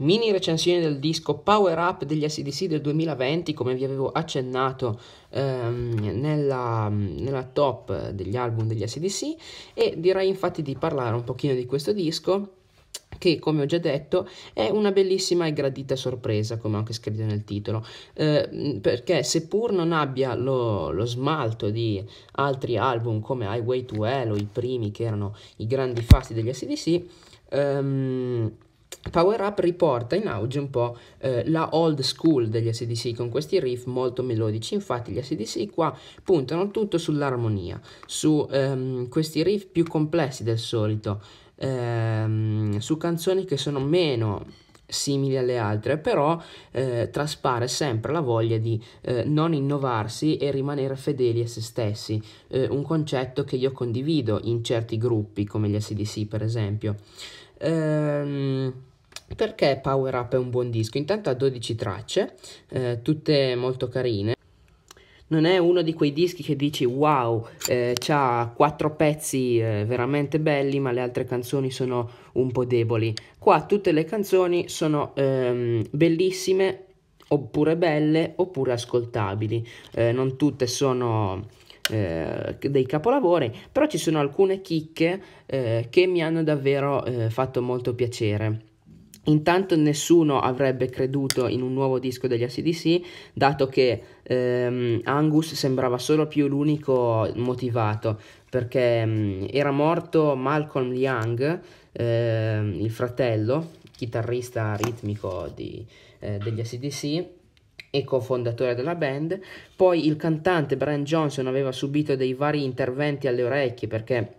mini recensione del disco Power Up degli SDC del 2020, come vi avevo accennato ehm, nella, nella, top degli album degli SDC, e direi infatti di parlare un pochino di questo disco che come ho già detto è una bellissima e gradita sorpresa come ho anche scritto nel titolo eh, perché seppur non abbia lo, lo, smalto di altri album come Highway to Hell o i primi che erano i grandi fasti degli SDC ehm, Power Up riporta in auge un po' eh, la old school degli SDC con questi riff molto melodici, infatti gli SDC qua puntano tutto sull'armonia, su ehm, questi riff più complessi del solito, ehm, su canzoni che sono meno simili alle altre, però eh, traspare sempre la voglia di eh, non innovarsi e rimanere fedeli a se stessi, eh, un concetto che io condivido in certi gruppi come gli SDC per esempio. Ehm, perché Power Up è un buon disco? Intanto ha 12 tracce, eh, tutte molto carine. Non è uno di quei dischi che dici wow, eh, ha quattro pezzi eh, veramente belli, ma le altre canzoni sono un po' deboli. Qua tutte le canzoni sono ehm, bellissime, oppure belle, oppure ascoltabili. Eh, non tutte sono eh, dei capolavori, però ci sono alcune chicche eh, che mi hanno davvero eh, fatto molto piacere. Intanto nessuno avrebbe creduto in un nuovo disco degli ACDC, dato che ehm, Angus sembrava solo più l'unico motivato, perché ehm, era morto Malcolm Young, ehm, il fratello, chitarrista ritmico di, eh, degli ACDC, e cofondatore della band, poi il cantante Brian Johnson aveva subito dei vari interventi alle orecchie perché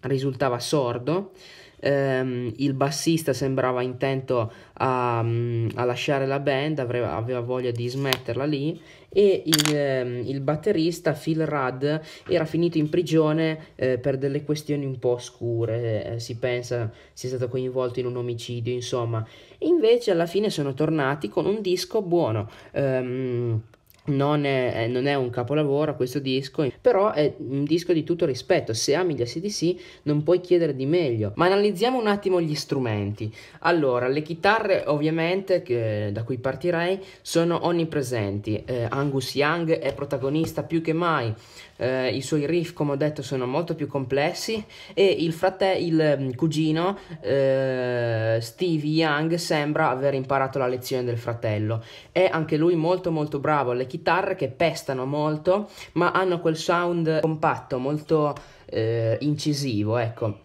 risultava sordo, Um, il bassista sembrava intento a, um, a lasciare la band, aveva, aveva voglia di smetterla lì e il, um, il, batterista Phil Rudd era finito in prigione eh, per delle questioni un po' oscure, eh, si pensa sia stato coinvolto in un omicidio, insomma. E invece alla fine sono tornati con un disco buono ehm, non è, eh, non è, un capolavoro questo disco, però è un disco di tutto rispetto. Se ami gli ACDC non puoi chiedere di meglio. Ma analizziamo un attimo gli strumenti. Allora, le chitarre ovviamente, che, da cui partirei, sono onnipresenti. Eh, Angus Young è protagonista più che mai eh, i suoi riff come ho detto sono molto più complessi e il, frate- il mm, cugino eh, Stevie Young sembra aver imparato la lezione del fratello. È anche lui molto molto bravo alle chitarre che pestano molto ma hanno quel sound compatto molto eh, incisivo ecco.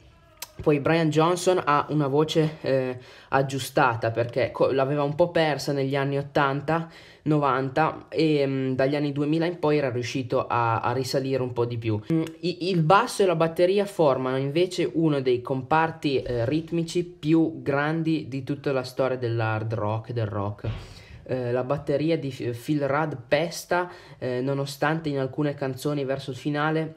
Poi Brian Johnson ha una voce eh, aggiustata perché co- l'aveva un po' persa negli anni 80, 90 e mh, mm, dagli anni 2000 in poi era riuscito a, a risalire un po' di più. Mh, mm, i- il basso e la batteria formano invece uno dei comparti eh, ritmici più grandi di tutta la storia dell'hard rock, del rock. Eh, la batteria di Phil Rudd pesta, eh, nonostante in alcune canzoni verso il finale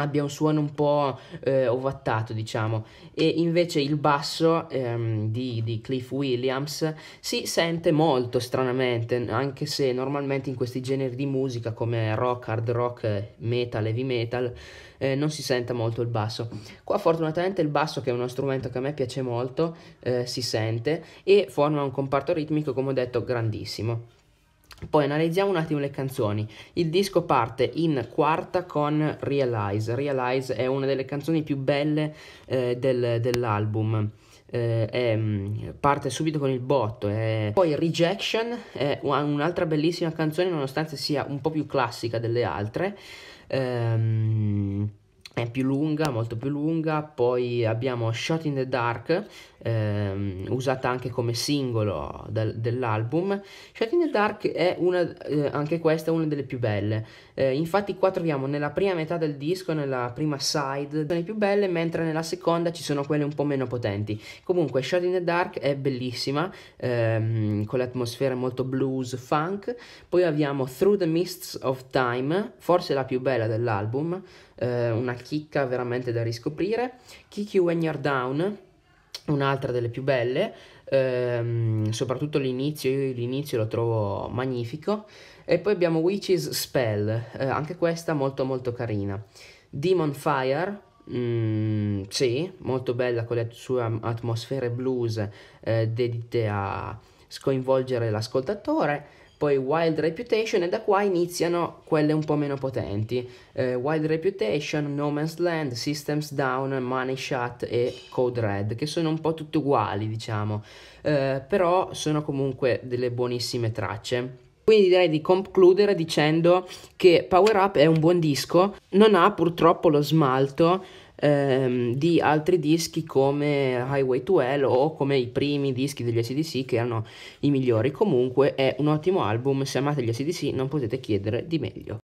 abbia un suono un po' eh, ovattato, diciamo, e invece il basso ehm, di, di, Cliff Williams si sente molto stranamente, anche se normalmente in questi generi di musica come rock, hard rock, metal, heavy metal, eh, non si sente molto il basso. Qua fortunatamente il basso, che è uno strumento che a me piace molto, eh, si sente e forma un comparto ritmico, come ho detto, grandissimo. Poi analizziamo un attimo le canzoni. Il disco parte in quarta con Realize. Realize è una delle canzoni più belle eh, del, dell'album. Eh, è, mm, parte subito con il botto. È... Poi Rejection è un'altra bellissima canzone, nonostante sia un po' più classica delle altre. Ehm è più lunga, molto più lunga, poi abbiamo Shot in the Dark, ehm, usata anche come singolo del, dell'album. Shot in the Dark è una, eh, anche questa una delle più belle, eh, infatti qua troviamo nella prima metà del disco, nella prima side, le più belle, mentre nella seconda ci sono quelle un po' meno potenti. Comunque Shot in the Dark è bellissima, ehm, con l'atmosfera molto blues, funk, poi abbiamo Through the Mists of Time, forse la più bella dell'album, eh, una chicca veramente da riscoprire. Kiki When You're Down, un'altra delle più belle, ehm, soprattutto l'inizio, io l'inizio lo trovo magnifico. E poi abbiamo Witch's Spell, eh, anche questa molto molto carina. Demon Fire, Mm, sì, molto bella con le sue atmosfere blues eh, dedite a sconvolgere l'ascoltatore poi Wild Reputation e da qua iniziano quelle un po' meno potenti. Eh, Wild Reputation, No Man's Land, Systems Down, Money Shot e Code Red, che sono un po' tutte uguali, diciamo, eh, però sono comunque delle buonissime tracce. Quindi direi di concludere dicendo che Power Up è un buon disco, non ha purtroppo lo smalto ehm, di altri dischi come Highway to Hell o come i primi dischi degli ACDC che erano i migliori. Comunque è un ottimo album, se amate gli ACDC non potete chiedere di meglio.